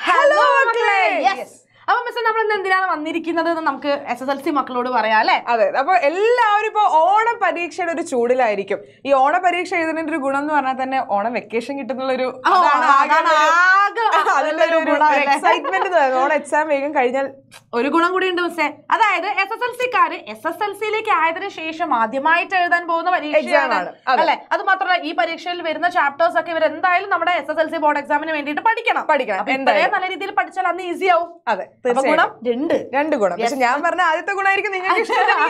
Hello, Hello Yes. അപ്പൊ miss നമ്മൾ ഇന്ന് എന്തിനാണ് വന്നിരിക്കുന്നത് എന്ന് നമുക്ക് എസ് എസ് എൽ സി മക്കളോട് പറയാം അല്ലെ അതെ അപ്പൊ എല്ലാവരും ഇപ്പൊ ഓണ പരീക്ഷയുടെ ഒരു ചൂടിലായിരിക്കും ഈ ഓണ പരീക്ഷ എഴുതുന്നതിന്റെ ഒരു ഗുണം എന്ന് പറഞ്ഞാൽ തന്നെ ഓണം വെക്കേഷൻ കിട്ടുന്നുള്ള ഒരു എക്സൈറ്റ്മെന്റ് ഓണം എക്സാം വേഗം കഴിഞ്ഞാൽ ഒരു ഗുണം കൂടി ഉണ്ട് മിസ്സേ അതായത് എസ് എസ് എൽ സിക്കാര് എസ് എസ് എൽ സിയിലേക്ക് ആയതിനു ശേഷം ആദ്യമായിട്ട് എഴുതാൻ പോകുന്ന പരീക്ഷയാണ് അല്ലെ അത് മാത്രമല്ല ഈ പരീക്ഷയിൽ വരുന്ന ചാപ്റ്റേഴ്സ് ഒക്കെ ഇവർ എന്തായാലും നമ്മുടെ S S L C board എക്സാമിന് വേണ്ടിയിട്ട് പഠിക്കണം പഠിക്കണം എന്തായാലും നല്ല രീതിയിൽ പഠിച്ചാൽ അന്ന് ഈസി ആവും അതെ ഗുണം രണ്ട് ഗുണം പക്ഷെ ഞാൻ പറഞ്ഞ ആദ്യത്തെ ഗുണമായിരിക്കും നിങ്ങൾക്ക് ഇഷ്ടം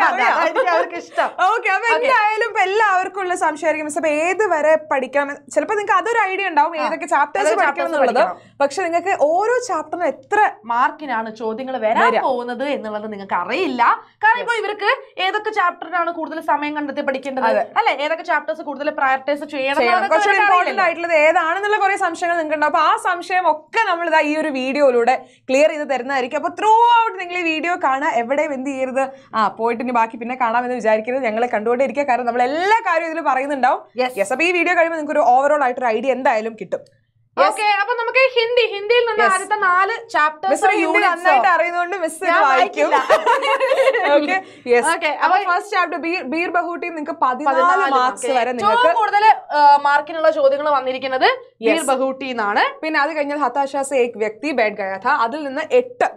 അവർക്ക് ഇഷ്ടം ഓക്കെ അപ്പൊ എന്തായാലും അപ്പോൾ എല്ലാവർക്കും ഉള്ള സംശയമായിരിക്കും മിസ് അപ്പോൾ ഏത് വരെ പഠിക്കണം ചിലപ്പോൾ നിങ്ങൾക്ക് അതൊരു ഐഡിയ ഉണ്ടാവും ഏതൊക്കെ ചാപ്റ്റേഴ്സ് പഠിക്കണം എന്നുള്ളത് പക്ഷെ നിങ്ങൾക്ക് ഓരോ ചാപ്റ്ററിനും എത്ര മാർക്കിനാണ് ചോദ്യങ്ങൾ വരാൻ പോകുന്നത് എന്നുള്ളത് നിങ്ങൾക്ക് അറിയില്ല കാരണം ഇപ്പൊ ഇവർക്ക് ഏതൊക്കെ ചാപ്റ്ററിനാണ് കൂടുതൽ സമയം കണ്ടെത്തി പഠിക്കേണ്ടത് അല്ലെ ഏതൊക്കെ ചാപ്റ്റേഴ്സ് കൂടുതൽ പ്രയോറിറ്റൈസ് ചെയ്യണം ഇമ്പോർട്ടന്റ് ആയിട്ടുള്ളത് ഏതാണെന്നുള്ള കുറെ സംശയങ്ങൾ നിങ്ങൾക്ക് ഉണ്ടാവും അപ്പോൾ ആ സംശയം ഒക്കെ നമ്മൾ ഇതാ ഈ ഒരു വീഡിയോയിലൂടെ ക്ലിയർ ചെയ്ത് തരുന്നതായിരിക്കും അപ്പോൾ ത്രൂ ഔട്ട് നിങ്ങൾ ഈ വീഡിയോ കാണുക എവിടെയും എന്ത് ചെയ്യരുത് ആ പോയിട്ട് ഇനി ബാക്കി പിന്നെ കാണാമെന്ന് വിചാരിക്കരുത് ഞങ്ങളെ കണ്ടുകൊണ്ടിരിക്കുക കാരണം നമ്മൾ എല്ലാ കാര്യവും ഇതിൽ പറയുന്നുണ്ടാവും യെസ് അപ്പൊ ഈ വീഡിയോ കഴിയുമ്പോൾ നിങ്ങൾക്ക് ഒരു ഓവറോൾ ആയിട്ട് ഒരു ഐഡിയ എന്തായാലും കിട്ടും ഓക്കെ അപ്പൊ നമുക്ക് ഹിന്ദി ഹിന്ദിയിൽ നിന്ന് ആദ്യത്തെ നാല് ചാപ്റ്റേഴ്സ് ഹിന്ദി നന്നായിട്ട് അറിയുന്നതുകൊണ്ട് മിസ് വായിക്കും ഓക്കെ അപ്പൊ ഫസ്റ്റ് ചാപ്റ്റർ ബീർ ബഹൂട്ടി നിങ്ങൾക്ക് പതിനാല് മാർക്സ് വരെ നിങ്ങൾക്ക് കൂടുതൽ മാർക്കിനുള്ള ചോദ്യങ്ങൾ വന്നിരിക്കുന്നത് ബീർ ബഹൂട്ടി പിന്നെ അത് കഴിഞ്ഞാൽ ഹതാശാസ് ഏക് വ്യക്തി ബേഡ് ഗയാഥ അതിൽ നിന്ന് എട്ട്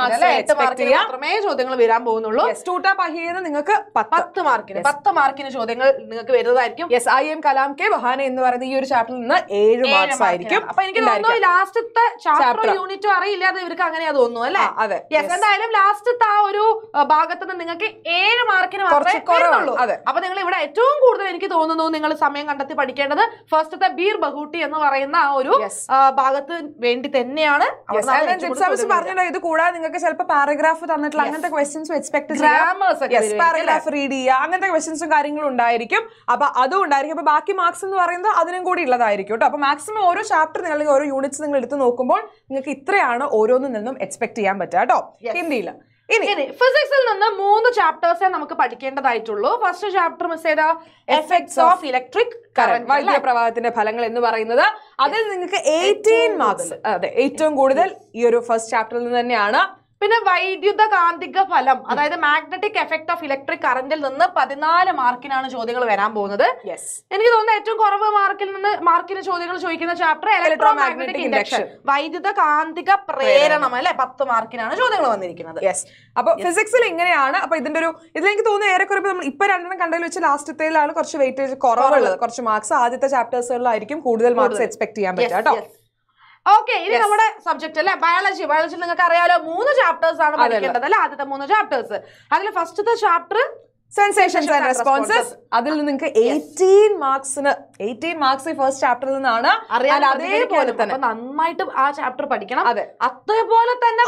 മാത്രമേ ചോദ്യങ്ങൾ വരാൻ പോകുന്നുള്ളൂ ടൂട്ട പഹീന് നിങ്ങൾക്ക് പത്ത് മാർക്കിന് പത്ത് മാർക്കിന് ചോദ്യങ്ങൾ നിങ്ങൾക്ക് വരുന്നതായിരിക്കും എസ് ഐ എം കലാം കെ ബഹാന എന്ന് പറയുന്ന ഈ ഒരു ചാപ്റ്ററിൽ നിന്ന് ഏഴ് മാർക്സ് ആയിരിക്കും അപ്പൊ എനിക്ക് തോന്നുന്നു ലാസ്റ്റത്തെ ചാപ്റ്റർ യൂണിറ്റും അറിയില്ലാതെ ഇവർക്ക് അങ്ങനെയാ തോന്നുന്നു അല്ലേ അതെ എന്തായാലും ലാസ്റ്റത്തെ ആ ഒരു ഭാഗത്ത് നിന്ന് നിങ്ങൾക്ക് ഏഴ് മാർക്കിന് മാത്രമേ കുറവുള്ളൂ അതെ അപ്പൊ നിങ്ങൾ ഇവിടെ ഏറ്റവും കൂടുതൽ എനിക്ക് തോന്നുന്നു നിങ്ങൾ സമയം കണ്ടെത്തി പഠിക്കേണ്ടത് ഫസ്റ്റത്തെ ബീർ ബഹൂട്ടി എന്ന് പറയുന്ന ആ ഒരു ഭാഗത്ത് വേണ്ടി തന്നെയാണ് പറഞ്ഞിട്ടുണ്ടായിരുന്നു ഇത് കൂടാതെ നിങ്ങൾക്ക് ചിലപ്പോൾ പാരഗ്രാഫ് തന്നിട്ടുള്ള അങ്ങനത്തെ ക്വസ്റ്റ്യൻസ് എക്സ്പെക്ട് പാരഗ്രാഫ് റീഡ് ചെയ്യുക അങ്ങനത്തെ ക്വസ്റ്റ്യൻസും കാര്യങ്ങളും ഉണ്ടായിരിക്കും അപ്പൊ അതും ഉണ്ടായിരിക്കും അപ്പൊ ബാക്കി മാർക്സ് എന്ന് പറയുന്നത് അതിനും കൂടി ഉള്ളതായിരിക്കും കേട്ടോ അപ്പൊ മാക്സിമം ഓരോ ചാപ്റ്റർ നിങ്ങൾ ഓരോ യൂണിറ്റ്സ് നിങ്ങൾ എടുത്ത് നോക്കുമ്പോൾ നിങ്ങൾക്ക് ഇത്രയാണ് ഓരോന്നിൽ നിന്നും എക്സ്പെക്ട് ചെയ്യാൻ പറ്റുക കേട്ടോ ഹിന്ദിയിൽ ഇനി ഫിസിക്സിൽ നിന്ന് മൂന്ന് ചാപ്റ്റേഴ്സേ നമുക്ക് പഠിക്കേണ്ടതായിട്ടുള്ളൂ ഫസ്റ്റ് ചാപ്റ്റർ മിസ് ചെയ്ത എഫക്ട്സ് ഓഫ് ഇലക്ട്രിക് കറന്റ് വൈദ്യുത പ്രവാഹത്തിന്റെ ഫലങ്ങൾ എന്ന് പറയുന്നത് അതിൽ നിങ്ങൾക്ക് എയ്റ്റീൻ മാർക്സ് അതെ ഏറ്റവും കൂടുതൽ ഈ ഒരു ഫസ്റ്റ് ചാപ്റ്ററിൽ നിന്ന് തന്നെയാണ് പിന്നെ വൈദ്യുത കാന്തിക ഫലം അതായത് മാഗ്നറ്റിക് എഫക്ട് ഓഫ് ഇലക്ട്രിക് കറന്റിൽ നിന്ന് പതിനാല് മാർക്കിനാണ് ചോദ്യങ്ങൾ വരാൻ പോകുന്നത് എനിക്ക് തോന്നുന്നു ഏറ്റവും കുറവ് മാർക്കിൽ നിന്ന് മാർക്കിന് ചോദ്യങ്ങൾ ചോദിക്കുന്ന ചാപ്റ്റർ ഇലക്ട്രോ മാഗ്നറ്റിക് ഇൻഡക്ഷൻ വൈദ്യുത കാന്തിക പ്രേരണം അല്ലെ പത്ത് മാർക്കിനാണ് ചോദ്യങ്ങൾ വന്നിരിക്കുന്നത് അപ്പൊ ഫിസിക്സിൽ ഇങ്ങനെയാണ് അപ്പൊ ഇതിന്റെ ഒരു ഇതിലെനിക്ക് തോന്നുന്നു ഏറെക്കുറെ നമ്മൾ ഇപ്പൊ രണ്ടെണ്ണം കണ്ടതിൽ വെച്ച് ലാസ്റ്റത്തേലാണ് കുറച്ച് വെയിറ്റേജ് കുറവുള്ളത് കുറച്ച് മാർക്സ് ആദ്യത്തെ ചാപ്റ്റേഴ്സുകളിലായിരിക്കും കൂടുതൽ മാർക്സ് എക്സ്പെക്ട് ചെയ്യാൻ പറ്റുക കേട്ടോ ഓക്കെ ഇനി നമ്മുടെ സബ്ജക്ട് അല്ലെ ബയോളജി ബയോളജി നിങ്ങൾക്ക് അറിയാലോ മൂന്ന് ചാപ്റ്റേഴ്സ് ആണ് പഠിക്കേണ്ടത് അല്ലെ ആദ്യത്തെ മൂന്ന് ചാപ്റ്റേഴ്സ് അതിൽ ഫസ്റ്റത്തെ ചാപ്റ്റർ സെൻസേഷൻസ് ആൻഡ് റെസ്പോൺസസ് അതിൽ നിന്ന് നിങ്ങൾക്ക് എയ്റ്റീൻ മാർക്സിന് എയ്റ്റീൻ മാർക്സ് ഫസ്റ്റ് ചാപ്റ്ററിൽ നിന്നാണ് അറിയാൻ അതേപോലെ തന്നെ നന്നായിട്ട് ആ ചാപ്റ്റർ പഠിക്കണം അതെ അതേപോലെ തന്നെ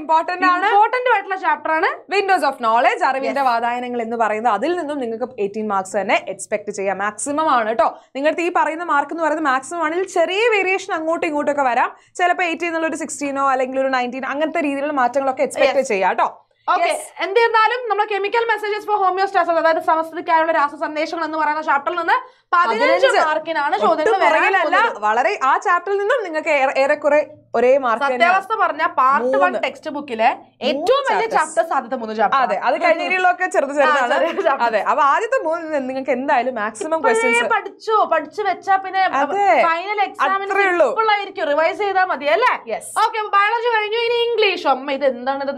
ഇമ്പോർട്ടന്റ് ആണ് ഇമ്പോർട്ടന്റ് ആയിട്ടുള്ള ചാപ്റ്റർ ആണ് വിൻഡോസ് ഓഫ് നോളജ് അറിവിന്റെ വാതായനങ്ങൾ എന്ന് പറയുന്നത് അതിൽ നിന്നും നിങ്ങൾക്ക് എയ്റ്റീൻ മാർക്സ് തന്നെ എക്സ്പെക്ട് ചെയ്യാം മാക്സിമം ആണ് കേട്ടോ നിങ്ങളുടെ ഈ പറയുന്ന മാർക്ക് എന്ന് പറയുന്നത് മാക്സിമം ആണെങ്കിൽ ചെറിയ വേരിയേഷൻ അങ്ങോട്ടും ഇങ്ങോട്ടും ഒക്കെ വരാം ചിലപ്പോൾ എയ്റ്റീൻ എന്നുള്ള ഒരു സിക്സ്റ്റീനോ അല്ലെങ്കിൽ ഒരു നയൻറ്റീനോ അങ്ങനത്തെ രീതിയിലുള്ള മാറ്റങ്ങളൊക്കെ എക്സ്പെക്ട് ചെയ്യാം കേട്ടോ ഓക്കെ എന്നിരുന്നാലും നമ്മൾ കെമിക്കൽ മെസ്സേജസ് ഫോർ ഹോമിയോസ്റ്റാസ് അതായത് സമസ്തയ്ക്കായുള്ള രാസ സന്ദേശങ്ങൾ എന്ന് പറയുന്ന ചാപ്റ്ററിൽ നിന്ന് പതിനഞ്ച് മാർക്കിനാണ് ചോദ്യങ്ങൾ വളരെ ആ ചാപ്റ്ററിൽ നിന്നും നിങ്ങൾക്ക് ഏറെക്കുറെ ഒരേ മാർക്ക് സത്യാവസ്ഥ പറഞ്ഞ പാർട്ട് വൺ ടെക്സ്റ്റ് ബുക്കിലെ ഏറ്റവും വലിയ ചാപ്റ്റർ സാധ്യത മൂന്ന് ചാപ്റ്റർ അതെ അത് കഴിഞ്ഞൊക്കെ ചെറുത് ചെറുതാണ് അതെ അപ്പൊ ആദ്യത്തെ മൂന്ന് നിങ്ങൾക്ക് എന്തായാലും മാക്സിമം ക്വസ്റ്റ്യൻസ് പഠിച്ചു പഠിച്ചു വെച്ചാ പിന്നെ ഫൈനൽ എക്സാമിനായിരിക്കും റിവൈസ് ചെയ്താൽ മതി അല്ലേ ഓക്കെ ബയോളജി കഴിഞ്ഞു ഇനി ഇംഗ്ലീഷ് അമ്മ ഇത് എന്താണ് ഇത്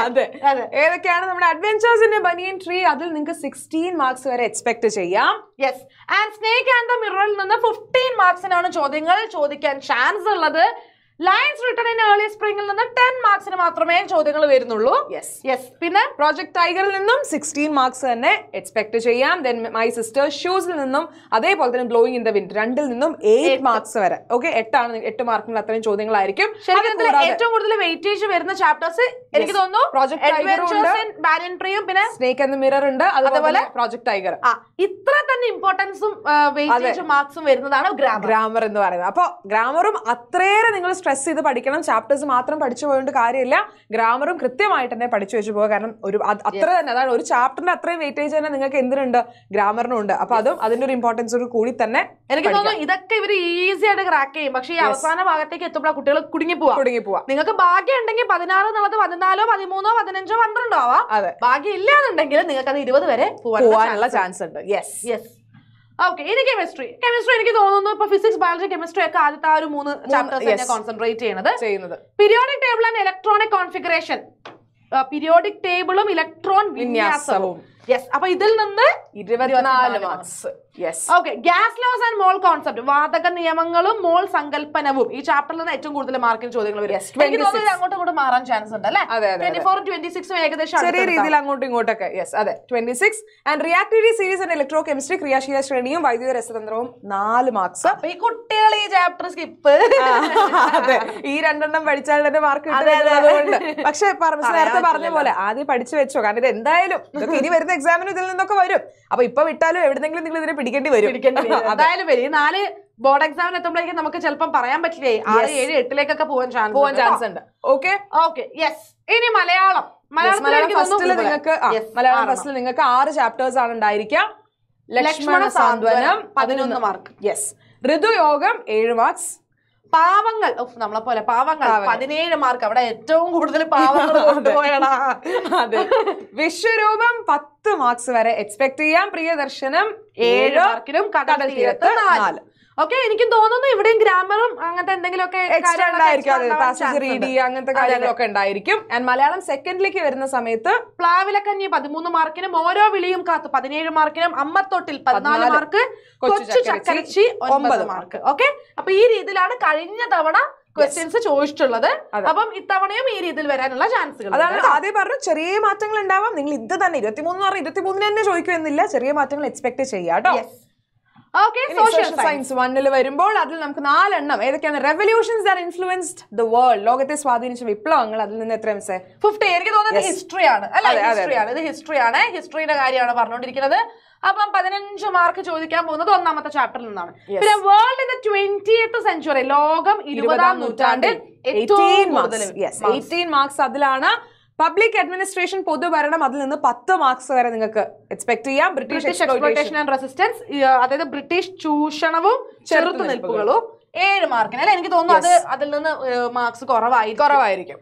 അതെ ഏതൊക്കെയാണ് നമ്മുടെ അഡ്വെഞ്ചേഴ്സിന്റെ ബനിയൻ ട്രീ അതിൽ നിങ്ങൾക്ക് സിക്സ്റ്റീൻ മാർക്സ് വരെ എക്സ്പെക്ട് ചെയ്യാം yes and snake and the മിററിൽ നിന്ന് ഫിഫ്റ്റീൻ മാർക്സിനാണ് ചോദ്യങ്ങൾ ചോദിക്കാൻ ചാൻസ് ഉള്ളത് ലയൻസ് റിട്ടേൺ ഇൻ ഏർലി സ്പ്രിംഗിൽ നിന്ന് ടെൻ മാർക്സിന് മാത്രമേ ചോദ്യങ്ങൾ വരുന്നുള്ളൂ യെസ് യെസ് പിന്നെ പ്രോജക്ട് ടൈഗറിൽ നിന്നും സിക്സ്റ്റീൻ മാർക്സ് തന്നെ എക്സ്പെക്ട് ചെയ്യാം ദെൻ മൈ സിസ്റ്റർ ഷൂസിൽ നിന്നും അതേപോലെ തന്നെ ബ്ലോയിങ് ഇൻ ദ വിൻഡ് രണ്ടിൽ നിന്നും എയ്റ്റ് മാർക്സ് വരെ ഓക്കെ എട്ടാണ് എട്ട് മാർക്കിന് അത്രയും ചോദ്യങ്ങളായിരിക്കും ഏറ്റവും കൂടുതൽ വെയിറ്റേജ് വരുന്ന ചാപ്റ്റേഴ്സ് എനിക്ക് തോന്നുന്നു പിന്നെ സ്നേക്ക് എന്ന മിറർ ഉണ്ട് അതുപോലെ പ്രോജക്ട് ടൈഗർ ഇത്ര തന്നെ ഇമ്പോർട്ടൻസും വെയിറ്റേജും മാർക്സും വരുന്നതാണ് ഗ്രാമർ എന്ന് പറയുന്നത് അപ്പൊ ഗ്രാമറും അത്രയേറെ നിങ്ങൾ സ്ട്രെസ് ചെയ്ത് പഠിക്കണം ചാപ്റ്റേഴ്സ് മാത്രം പഠിച്ചു പോയതുകൊണ്ട് കാര്യമില്ല ഗ്രാമറും കൃത്യമായിട്ട് തന്നെ പഠിച്ചു വെച്ച് പോകുക കാരണം ഒരു അത്ര തന്നെ അതായത് ഒരു ചാപ്റ്ററിന്റെ അത്രയും വെയിറ്റേജ് തന്നെ നിങ്ങൾക്ക് എന്തിനുണ്ട് ഗ്രാമറിനും ഉണ്ട് അപ്പൊ അതും അതിന്റെ ഒരു ഇമ്പോർട്ടൻസ് കൂടി തന്നെ എനിക്ക് തോന്നുന്നു ഇതൊക്കെ ഇവർ ഈസി ആയിട്ട് ക്രാക്ക് ചെയ്യും പക്ഷേ ഈ അവസാന ഭാഗത്തേക്ക് എത്തുമ്പോൾ കുട്ടികൾ കുടുങ്ങി പോവാ കുടുങ്ങി പോവാ നിങ്ങൾക്ക് ഭാഗ്യം ഉണ്ടെങ്കിൽ പതിനാറ് എന്നുള്ളത് പതിനാലോ പതിമൂന്നോ പതിനഞ്ചോ പന്ത്രണ്ടോ ആവാം അതെ ഭാഗ്യം ഇല്ലാന്നുണ്ടെങ്കിൽ നിങ്ങൾക്ക് അത് ഇരുപത് വരെ പോവാനുള്ള ചാൻസ് ഉണ്ട് യെസ് യെസ് ഓക്കെ ഇനി കെമിസ്ട്രി കെമിസ്ട്രി എനിക്ക് തോന്നുന്നു ഇപ്പൊ ഫിസിക്സ് ബയോളജി കെമിസ്ട്രി ഒക്കെ ആദ്യത്തെ ആ ഒരു മൂന്ന് ചാപ്റ്റേഴ്സ് കോൺസെൻട്രേറ്റ് ചെയ്യുന്നത് ചെയ്യുന്നത് periodic table and electronic configuration periodic ടേബിളും ഇലക്ട്രോൺ വിന്യാസവും യെസ് അപ്പൊ ഇതിൽ നിന്ന് ഇരുപത്തിനാല് marks okay gas laws and mole concept വാതക നിയമങ്ങളും മോൾ സങ്കല്പനവും ഈ ചാപ്റ്ററിൽ നിന്ന് ഏറ്റവും കൂടുതൽ മാർക്കിന് ചോദ്യങ്ങൾ വരും എനിക്ക് തോന്നുന്നത് അങ്ങോട്ടും ഇങ്ങോട്ടും മാറാൻ ചാൻസ് ഉണ്ട് അല്ലേ ട്വന്റി ഫോറും ട്വന്റി ഏകദേശം ചെറിയ രീതിയിൽ അങ്ങോട്ടും ഇങ്ങോട്ടൊക്കെ യെസ് അതെ twenty six and reactivity series and electro chemistry ക്രിയാശീല ശ്രേണിയും വൈദ്യുത രസതന്ത്രവും നാല് മാർക്സ് ഈ കുട്ടികൾ ഈ ചാപ്റ്റർ സ്കിപ്പ് അതെ ഈ രണ്ടെണ്ണം പഠിച്ചാൽ തന്നെ മാർക്ക് പക്ഷെ നേരത്തെ പറഞ്ഞ പോലെ ആദ്യം പഠിച്ചു വെച്ചോ കാരണം ഇത് എന്തായാലും ഇനി വരുന്ന എക്സാമിന് ഇതിൽ നിന്നൊക്കെ വരും അപ്പൊ ഇപ്പൊ വിട്ടാലും എവിടെന്നെങ്കിലും നിങ്ങൾ ഇതിനെ പിടിക്കേണ്ടി വരും അതായാലും വരും ഈ നാല് ബോർഡ് എക്സാമിന് എത്തുമ്പോഴേക്കും നമുക്ക് ചിലപ്പം പറയാൻ പറ്റില്ലേ ആറ് ഏഴ് എട്ടിലേക്കൊക്കെ പോകാൻ ചാൻസ് പോകാൻ ചാൻസ് ഉണ്ട് ഓക്കെ ഓക്കെ യെസ് ഇനി മലയാളം മലയാളം ഫസ്റ്റില് നിങ്ങൾക്ക് മലയാളം ഫസ്റ്റില് നിങ്ങൾക്ക് ആറ് ചാപ്റ്റേഴ്സ് ആണ് ഉണ്ടായിരിക്കുക ലക്ഷ്മണ സാന്ത്വനം പതിനൊന്ന് മാർക്ക് യെസ് ഋതുയോഗം ഏഴ് മാർക്സ് പാവങ്ങൾ നമ്മളെ പോലെ പാവങ്ങൾ പതിനേഴ് മാർക്ക് അവിടെ ഏറ്റവും കൂടുതൽ പാവങ്ങൾ വിശ്വരൂപം പത്ത് മാർക്സ് വരെ എക്സ്പെക്ട് ചെയ്യാം പ്രിയദർശനം ഏഴ് മാർക്കിനും കടൽ തീരത്ത് നാല് ഓക്കെ എനിക്കും തോന്നുന്നു ഇവിടെയും ഗ്രാമറും അങ്ങനത്തെ എന്തെങ്കിലും റീഡ് അങ്ങനത്തെ കാര്യങ്ങളൊക്കെ ഉണ്ടായിരിക്കും ആൻഡ് മലയാളം സെക്കൻഡിലേക്ക് വരുന്ന സമയത്ത് പ്ലാവിലക്കഞ്ഞി പതിമൂന്ന് മാർക്കിനും ഓരോ വിളിയും കാത്ത് പതിനേഴ് മാർക്കിനും അമ്മത്തൊട്ടിൽ പതിനാല് മാർക്ക് കൊച്ചു ചക്കരച്ചി ഒമ്പത് മാർക്ക് ഓക്കെ അപ്പൊ ഈ രീതിയിലാണ് കഴിഞ്ഞ തവണ ക്വസ്റ്റ്യൻസ് ചോദിച്ചിട്ടുള്ളത് അപ്പം ഇത്തവണയും ഈ രീതിയിൽ വരാനുള്ള ചാൻസുകൾ അതാണ് ആദ്യം പറഞ്ഞു ചെറിയ മാറ്റങ്ങൾ ഉണ്ടാവാം നിങ്ങൾ ഇത് തന്നെ ഇരുപത്തിമൂന്ന് പറഞ്ഞു ഇരുപത്തിമൂന്നിന് തന്നെ ചോദിക്കുമെന്നില്ല ചെറിയ മാറ്റങ്ങൾ എക്സ്പെക്ട് ചെയ്യാം കേട്ടോ ഓക്കെ സോഷ്യൽ സയൻസ് വണ്ണിൽ വരുമ്പോൾ അതിൽ നമുക്ക് നാലെണ്ണം ഏതൊക്കെയാണ് revolutions are influenced the world ലോകത്തെ സ്വാധീനിച്ച വിപ്ലവങ്ങൾ അതിൽ നിന്ന് എത്ര മിസ് ഫിഫ്റ്റി എനിക്ക് തോന്നുന്നത് ഹിസ്റ്ററിയാണ് അല്ലെ ഹിസ്റ്ററിയാണ് ഇത് ഹിസ്റ്ററിയാണ് ഹിസ്റ്ററിയുടെ കാര്യമാണ് പറഞ്ഞുകൊണ്ടിരിക്കുന്നത് അപ്പം പതിനഞ്ച് മാർക്ക് ചോദിക്കാൻ പോകുന്നത് ഒന്നാമത്തെ ചാപ്റ്ററിൽ നിന്നാണ് പിന്നെ വേൾഡ് ഇൻ എത്ത് സെഞ്ചുറി ലോകം ഇരുപതാം നൂറ്റാണ്ടിൽ ഏറ്റവും മാർക്സ് അതിലാണ് പബ്ലിക് അഡ്മിനിസ്ട്രേഷൻ പൊതുഭരണം അതിൽ നിന്ന് പത്ത് മാർക്സ് വരെ നിങ്ങൾക്ക് എക്സ്പെക്ട് ചെയ്യാം ബ്രിട്ടീഷ് എക്സ്പ്ലോട്ടേഷൻ ആൻഡ് റെസിസ്റ്റൻസ് അതായത് ബ്രിട്ടീഷ് ചൂഷണവും ചെറുത്തുനിൽപ്പുകളും ഏഴ് മാർക്കിന് അല്ലെ എനിക്ക് തോന്നുന്നു അത് അതിൽ നിന്ന് മാർക്സ് കുറവായി കുറവായിരിക്കും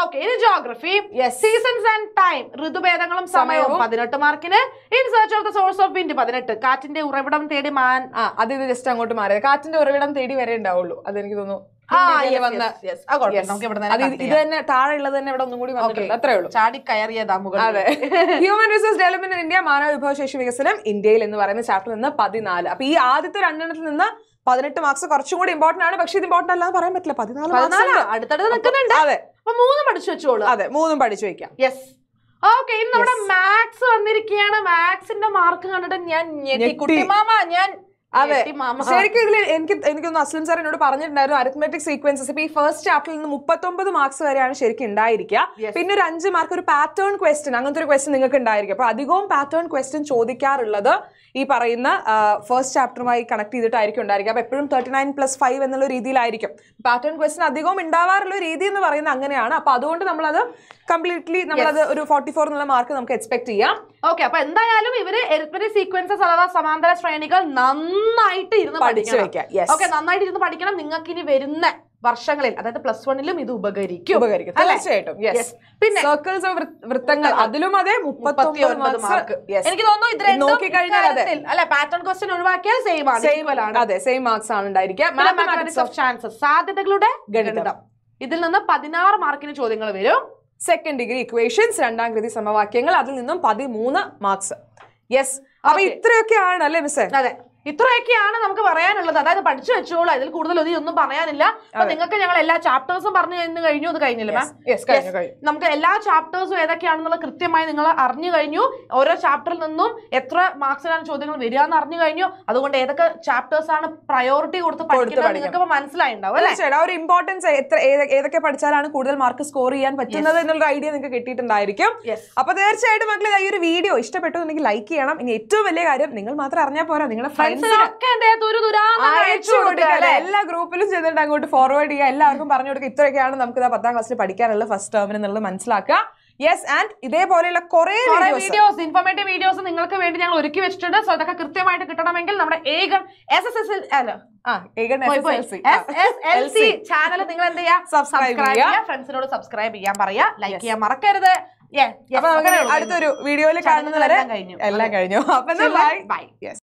ഓക്കെ ഇനി ജോഗ്രഫി സീസൺസ് ആൻഡ് ടൈം ഋതുഭേദങ്ങളും സമയവും പതിനെട്ട് മാർക്കിന് in search of the source of wind പതിനെട്ട് കാറ്റിന്റെ ഉറവിടം തേടി മാൻ ആ അത് ഇത് ജസ്റ്റ് അങ്ങോട്ട് മാറിയത് കാറ്റിന്റെ ഉറവിടം തേടി വരെ ഉണ്ടാവുള്ളൂ അതെനിക്ക് തോന്നുന്നു ഇത് തന്നെ താഴെയുള്ളത് തന്നെ ഇവിടെ ഒന്നും കൂടി വന്നിട്ടുണ്ട് അത്രേ ഉള്ളൂ ചാടി കയറിയ ദാമുകൾ അതെ ഹ്യൂമൻ റിസോഴ്സ് ഡെവലപ്മെന്റ് ഇന്ത്യ മാനവ വിഭവശേഷി വികസനം ഇന്ത്യയിൽ എന്ന് പറയുന്ന ചാപ്റ്റർ നിന്ന് പതിനാല് അപ്പൊ ഈ ആദ്യത്തെ രണ്ടെണ്ണത്തിൽ നിന്ന് പതിനെട്ട് മാർക്സ് കുറച്ചും കൂടി ഇമ്പോർട്ടന്റ് ആണ് പക്ഷേ ഇത് ഇമ്പോർട്ടന്റ് അല്ലാന്ന് പറയാൻ പറ്റില്ല പതിനാല് അടുത്തടുത്ത് നിൽക്കുന്നുണ്ട് അതെ അപ്പൊ മൂന്നും പഠിച്ചു വെച്ചോളൂ അതെ മൂന്നും പഠിച്ചു വെക്കാം യെസ് ഓക്കെ ഇന്ന് നമ്മുടെ മാത്സ് വന്നിരിക്കുകയാണ് മാത്സിന്റെ മാർക്ക് കണ്ടിട്ട് ഞാൻ കുട്ടിമാമ ഞാൻ അതെ ശരിക്കും ഇതിൽ എനിക്ക് എനിക്കൊന്ന് അസ്ലിം സാർ എന്നോട് പറഞ്ഞിട്ടുണ്ടായിരുന്നു അരിത്മെറ്റിക് സീക്വൻസസ് ഇപ്പൊ ഈ ഫസ്റ്റ് ചാപ്റ്ററിൽ നിന്ന് മുപ്പത്തൊമ്പത് മാർക്സ് വരെയാണ് ശരിക്കും ഉണ്ടായിരിക്കുക പിന്നെ ഒരു അഞ്ച് മാർക്ക് ഒരു പാറ്റേൺ ക്വസ്റ്റ്യൻ അങ്ങനത്തെ ഒരു ക്വസ്റ്റ്യൻ നിങ്ങൾക്ക് ഉണ്ടായിരിക്കും അപ്പൊ അധികവും പാറ്റേൺ ക്വസ്റ്റ്യൻ ചോദിക്കാറുള്ളത് ഈ പറയുന്ന ഫസ്റ്റ് ചാപ്റ്ററുമായി കണക്ട് ചെയ്തിട്ടായിരിക്കും ഉണ്ടായിരിക്കുക അപ്പോൾ എപ്പോഴും തേർട്ടി നയൻ പ്ലസ് ഫൈവ് എന്നുള്ള രീതിയിലായിരിക്കും പാറ്റേൺ ക്വസ്റ്റ്യൻ അധികവും ഉണ്ടാവാറുള്ള രീതി എന്ന് പറയുന്നത് അങ്ങനെയാണ് അപ്പോൾ അതുകൊണ്ട് നമ്മളത് കംപ്ലീറ്റ്ലി നമ്മളത് ഒരു ഫോർട്ടി ഫോർ എന്നുള്ള മാർക്ക് നമുക്ക് എക്സ്പെക്ട് ചെയ്യാം ഓക്കെ അപ്പൊ എന്തായാലും ഇവര് എരിത്മറ്റിക് സീക്വൻസസ് അഥവാ സമാന്തര ശ്രേണികൾ നന്നായിട്ട് ഇരുന്ന് വെക്കാം ഓക്കെ നന്നായിട്ട് ഇരുന്ന് പഠിക്കണം നിങ്ങൾക്ക് ഇനി വരുന്ന വർഷങ്ങളിൽ അതായത് പ്ലസ് വണ്ണിലും ഇത് ഉപകരിക്കും ഉപകരിക്കും തീർച്ചയായിട്ടും പിന്നെ സർക്കിൾസ് വൃത്തങ്ങൾ അതിലും അതെ മാർക്ക് എനിക്ക് തോന്നുന്നു ഇത്രയും നോക്കിക്കഴിഞ്ഞാൽ അല്ലെ പാറ്റേൺ ക്വസ്റ്റ്യൻ ഒഴിവാക്കിയാൽ സെയിം ആണ് സെയിം ആണ് അതെ സെയിം മാർക്സ് ആണ് ഉണ്ടായിരിക്കുക സാധ്യതകളുടെ ഗണിതം ഇതിൽ നിന്ന് പതിനാറ് മാർക്കിന് ചോദ്യങ്ങൾ വരും സെക്കൻഡ് ഡിഗ്രി ഇക്വേഷൻസ് രണ്ടാം കൃതി സമവാക്യങ്ങൾ അതിൽ നിന്നും പതിമൂന്ന് മാർക്സ് യെസ് അപ്പൊ ഇത്രയൊക്കെയാണ് അല്ലേ മിസ്സേ അതെ ഇത്രയൊക്കെയാണ് നമുക്ക് പറയാനുള്ളത് അതായത് പഠിച്ചു വെച്ചോളൂ അതിൽ കൂടുതൽ ഒന്നും പറയാനില്ല അപ്പൊ നിങ്ങൾക്ക് ഞങ്ങൾ എല്ലാ ചാപ്റ്റേഴ്സും പറഞ്ഞു തന്നു കഴിഞ്ഞു അത് കഴിഞ്ഞില്ല മാം നമുക്ക് എല്ലാ ചാപ്റ്റേഴ്സും ഏതൊക്കെയാണെന്നുള്ള കൃത്യമായി നിങ്ങൾ അറിഞ്ഞു കഴിഞ്ഞു ഓരോ ചാപ്റ്ററിൽ നിന്നും എത്ര മാർക്സിലാണ് ചോദ്യങ്ങൾ വരിക എന്ന് അറിഞ്ഞു കഴിഞ്ഞു അതുകൊണ്ട് ഏതൊക്കെ ചാപ്റ്റേഴ്സ് ആണ് പ്രയോറിറ്റി കൊടുത്ത് പഠിക്കുന്നത് നിങ്ങൾക്ക് ഇപ്പൊ ഒരു ഇമ്പോർട്ടൻസ് എത്ര ഏതൊക്കെ പഠിച്ചാലാണ് കൂടുതൽ മാർക്ക് സ്കോർ ചെയ്യാൻ പറ്റുന്നത് എന്നുള്ള ഐഡിയ നിങ്ങൾക്ക് കിട്ടിയിട്ടുണ്ടായിരിക്കും അപ്പൊ തീർച്ചയായിട്ടും മക്കളെ ഈ ഒരു വീഡിയോ ഇഷ്ടപ്പെട്ടു ലൈക്ക് ചെയ്യണം ഇനി ഏറ്റവും വലിയ കാര്യം നിങ്ങൾ മാത്രം അറിഞ്ഞാൽ പോരാ നിങ്ങളുടെ ഫ്രണ്ട് എല്ലാ ഗ്രൂപ്പിലും ചെയ്തിട്ട് അങ്ങോട്ട് ഫോർവേഡ് ചെയ്യുക എല്ലാവർക്കും പറഞ്ഞു കൊടുക്കുക ഇത്രയൊക്കെയാണ് നമുക്ക് പത്താം ക്ലാസ്സിൽ പഠിക്കാനുള്ള ഫസ്റ്റ് ടേമിൽ എന്നുള്ളത് മനസ്സിലാക്കുക യെസ് ആൻഡ് ഇതേപോലെയുള്ള കുറെ വീഡിയോസ് ഇൻഫോർമേറ്റീവ് വീഡിയോസ് നിങ്ങൾക്ക് വേണ്ടി ഞങ്ങൾ ഒരുക്കി വെച്ചിട്ടുണ്ട് സോ അതൊക്കെ കൃത്യമായിട്ട് കിട്ടണമെങ്കിൽ നമ്മുടെ ഏകൺ എസ് എസ് എസ് അല്ല ചാനൽ നിങ്ങൾ എന്ത് ചെയ്യാ സബ്സ്ക്രൈബ് ചെയ്യുക ഫ്രണ്ട്സിനോട് സബ്സ്ക്രൈബ് ചെയ്യാൻ പറയാ ലൈക്ക് ചെയ്യാൻ മറക്കരുത് അപ്പൊ അടുത്തൊരു വീഡിയോയിൽ കാണുന്നവരെ എല്ലാം കഴിഞ്ഞു അപ്പൊ ബൈ ബൈ യെസ്